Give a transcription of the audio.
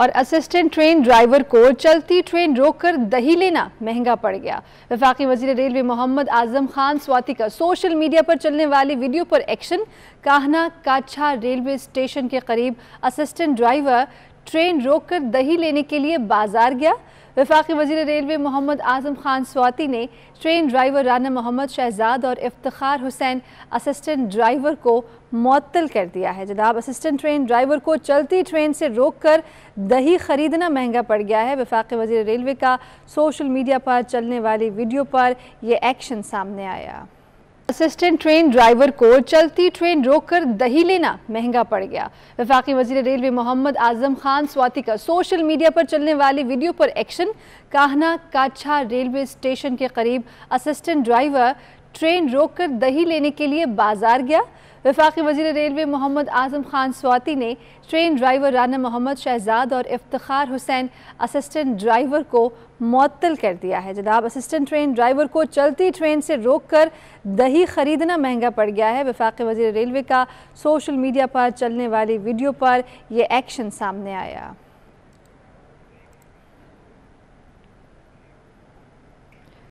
और assistant train driver को चलती ट्रेन रोककर दही लेना महंगा पड़ गया विफाकी वजीर रेलवे मोहम्मद आजम खान स्वाति का सोशल मीडिया पर चलने वाली वीडियो पर action Kahna Kacha railway station के करीब असिस्टेंट ड्राइवर ट्रेन रोककर दही लेने के लिए बाजार गया विफाक वजीर रेलवे मोहम्मद आजम खान स्वाति ने ट्रेन ड्राइवर राना मोहम्मद शहजाद और इफ्तार हुसैन असिस्टेंट ड्राइवर को मअतल कर दिया है जनाब असिस्टेंट ट्रेन ड्राइवर को चलती ट्रेन से रोक कर दही ख़रीदना महंगा पड़ गया है वफाक वजी रेलवे का सोशल मीडिया पर चलने वाली वीडियो पर यह एक्शन सामने आया असिस्टेंट ट्रेन ड्राइवर को चलती ट्रेन रोककर दही लेना महंगा पड़ गया वफाकी वजीर रेलवे मोहम्मद आजम खान स्वाति का सोशल मीडिया पर चलने वाली वीडियो पर action Kahna Kacha railway station के करीब असिस्टेंट ड्राइवर ट्रेन रोककर दही लेने के लिए बाजार गया वफाकी वजीर रेलवे मोहम्मद आजम खान स्वाति ने ट्रेन ड्राइवर राना मोहम्मद शहजाद और इफ्तार हुसैन असिस्टेंट ड्राइवर को मअतल कर दिया है जनाब असिस्टेंट ट्रेन ड्राइवर को चलती ट्रेन से रोक कर दही ख़रीदना महंगा पड़ गया है वफाक वजी रेलवे का सोशल मीडिया पर चलने वाली वीडियो पर यह एक्शन सामने आया